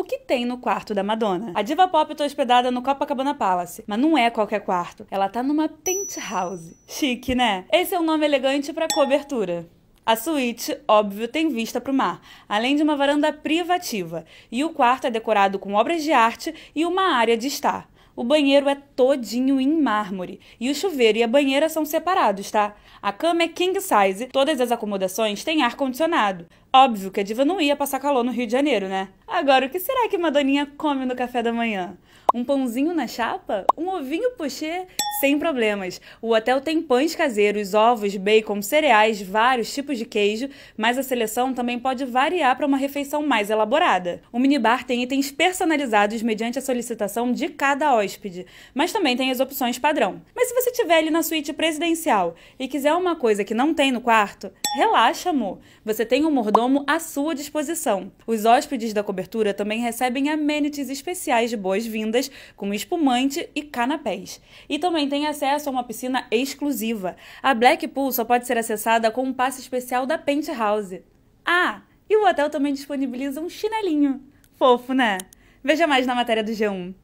o que tem no quarto da Madonna. A diva pop está hospedada no Copacabana Palace, mas não é qualquer quarto. Ela tá numa penthouse. Chique, né? Esse é um nome elegante para cobertura. A suíte, óbvio, tem vista para o mar, além de uma varanda privativa, e o quarto é decorado com obras de arte e uma área de estar. O banheiro é todinho em mármore e o chuveiro e a banheira são separados, tá? A cama é king size, todas as acomodações têm ar condicionado. Óbvio que a diva não ia passar calor no Rio de Janeiro, né? Agora, o que será que Madoninha come no café da manhã? Um pãozinho na chapa? Um ovinho pochê? Sem problemas. O hotel tem pães caseiros, ovos, bacon, cereais, vários tipos de queijo, mas a seleção também pode variar para uma refeição mais elaborada. O minibar tem itens personalizados mediante a solicitação de cada hóspede hóspede, mas também tem as opções padrão. Mas se você estiver ali na suíte presidencial e quiser uma coisa que não tem no quarto, relaxa, amor. Você tem um mordomo à sua disposição. Os hóspedes da cobertura também recebem amenities especiais de boas-vindas, como espumante e canapés. E também tem acesso a uma piscina exclusiva. A Blackpool só pode ser acessada com um passe especial da Penthouse. Ah, e o hotel também disponibiliza um chinelinho. Fofo, né? Veja mais na matéria do G1.